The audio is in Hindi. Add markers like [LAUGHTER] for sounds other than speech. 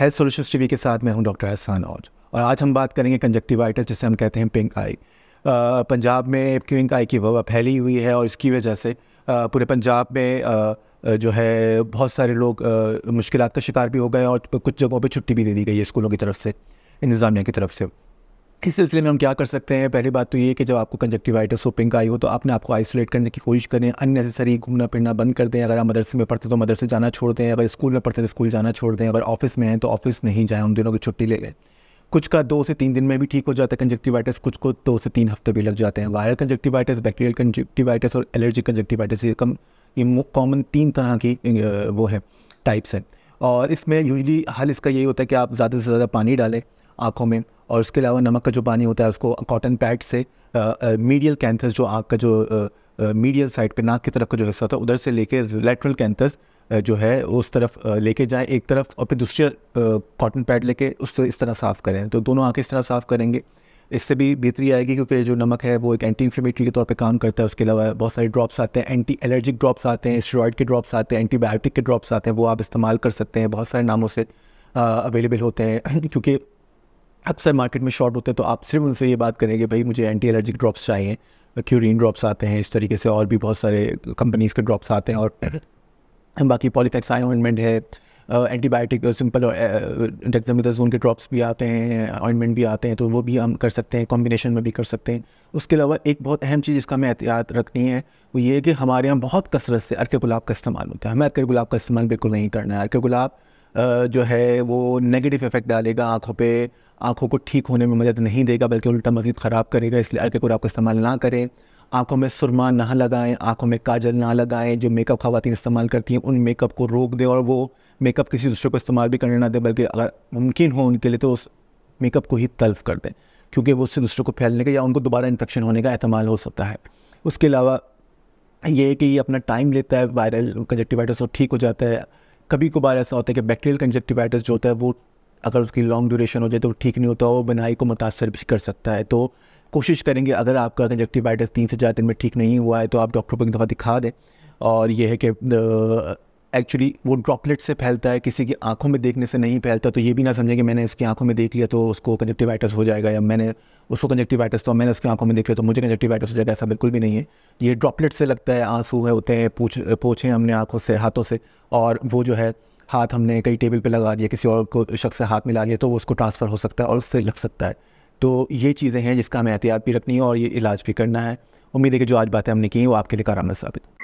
हेल्थ सोल्यूशंस टीवी के साथ मैं हूं डॉक्टर एहसान औज और आज हम बात करेंगे कंजक्टिवाइटिस जिसे हम कहते हैं पिंक आई पंजाब में पिंक आई की वबा फैली हुई है और इसकी वजह से पूरे पंजाब में जो है बहुत सारे लोग मुश्किल का शिकार भी हो गए और कुछ जगहों पर छुट्टी भी दे दी गई है स्कूलों की तरफ से इंतज़ामिया की तरफ से इस सिलसिले में हम क्या कर सकते हैं पहली बात तो ये कि जब आपको कंजक्टिवाइटिस हो पिंक आई हो तो आपने आपको आइसोलेट करने की कोशिश करें अननेसेसरी घूमना फिरना बंद कर दें अगर आप मदरसे में पढ़ते तो मदरसे जाना छोड़ दें अगर स्कूल में पढ़ते तो स्कूल जाना छोड़ दें अगर ऑफिस में हैं तो ऑफिस नहीं जाएँ उन दिनों की छुट्टी ले लें कुछ का दो से तीन दिन में भी ठीक हो जाता है कंजक्टिवाइटिस कुछ को दो से तीन हफ्ते भी लग जाते हैं वायरल कंजक्टिवाइटिस बैक्टीरियल कंजक्टिवाइटिस और एलर्जी कंजक्टिवाइटिस ये कम ये कॉमन तीन तरह की वो है टाइप्स हैं और इसमें यूजली हल इसका यही होता है कि आप ज़्यादा से ज़्यादा पानी डालें आँखों में और उसके अलावा नमक का जो पानी होता है उसको कॉटन पैड से मीडियल कैंथस जो आँख का जो मीडियल साइड पे नाक की तरफ का जो हिस्सा था उधर से लेके लेटरल कैंथस जो है उस तरफ लेके जाएं एक तरफ और फिर दूसरे कॉटन पैड लेके उससे इस तरह साफ़ करें तो दोनों आँखें इस तरह साफ़ करेंगे इससे भी बेहतरी आएगी क्योंकि जो नमक है वो एक एंटी इन्फ्लेमेटरी के तौर पे काम करता है उसके अलावा बहुत सारे ड्रॉप्स आते हैं एंटी एलर्जिक ड्रॉप्स आते हैं स्टेरॉइड के ड्रॉप्स आते हैं एंटीबायोटिक के ड्रॉप्स आते हैं वो आप इस्तेमाल कर सकते हैं बहुत सारे नामों से अवेलेबल होते हैं [CLEARS THROAT] क्योंकि अक्सर मार्केट में शॉर्ट होते हैं तो आप सिर्फ उनसे ये बात करेंगे भाई मुझे एंटी एलर्जिक ड्रॉप्स चाहिए क्यूरिन ड्रॉप्स आते हैं इस तरीके से और भी बहुत सारे कंपनीज़ के ड्रॉप्स आते हैं और [CLEARS THROAT] बाकी पॉलीफेक्स आई ऑइनमेंट है एंटीबायोटिक सिंपल और डेक्सामिथाजोन के ड्रॉप्स भी आते हैं ऑइनमेंट भी आते हैं तो वो भी हम कर सकते हैं कॉम्बिनेशन में भी कर सकते हैं उसके अलावा एक बहुत अहम चीज़ जिसका हमें एहतियात रखनी है वो ये है कि हमारे यहाँ बहुत कसरत से अरके गुलाब का इस्तेमाल होता है हमें अरके गुलाब का इस्तेमाल बिल्कुल नहीं करना है अरके गुलाब जो है वो नेगेटिव इफेक्ट डालेगा आँखों पे आँखों को ठीक होने में मदद नहीं देगा बल्कि उल्टा मजीद ख़राब करेगा इसलिए को आपको इस्तेमाल ना करें आँखों में सुरमा ना लगाएं आँखों में काजल ना लगाएं जो मेकअप खातन इस्तेमाल करती हैं उन मेकअप को रोक दें और वो मेकअप किसी दूसरे को इस्तेमाल भी करने ना दें बल्कि अगर मुमकिन हो उनके लिए तो उस मेकअप को ही तल्फ कर दें क्योंकि वो उससे दूसरे को फैलने का या उनको दोबारा इन्फेक्शन होने का अहतमाल हो सकता है उसके अलावा ये कि ये अपना टाइम लेता है वायरल कंजक्टिवाइटिस और ठीक हो जाता है कभी कभार ऐसा होता है कि बैक्टीरियल कंजक्टिवाइटिस जो होता है वो अगर उसकी लॉन्ग ड्यूरेशन हो जाए तो ठीक नहीं होता वो बनाई को मुतासर भी कर सकता है तो कोशिश करेंगे अगर आपका कंजक्टिवाइटिस तीन से चार दिन में ठीक नहीं हुआ है तो आप डॉक्टर को एक दफ़ा दिखा दें और यह है कि एक्चुअली वो ड्रॉपलेट से फैलता है किसी की आंखों में देखने से नहीं फैलता तो ये भी ना समझे कि मैंने उसकी आंखों में देख लिया तो उसको कंजक्टिवाइटस हो जाएगा या मैंने उसको कंजक्टिवाइटस तो मैंने उसकी आंखों में देख लिया तो मुझे कंजक्टिवाइटस हो जाएगा ऐसा बिल्कुल भी नहीं है ये ड्रॉपलेट से लगता है आंसू है होते हैं पूछ पोछे हमने आँखों से हाथों से और वो जो है हाथ हमने कहीं टेबल पर लगा दिया किसी और को शख्स से हाथ मिला लिया तो वो उसको ट्रांसफ़र हो सकता है और उससे लग सकता है तो ये चीज़ें हैं जिसका हमें एहतियात भी रखनी है और ये इलाज भी करना है उम्मीद है कि जो आज बातें हमने की हैं वो आपके लिए कारामद साबित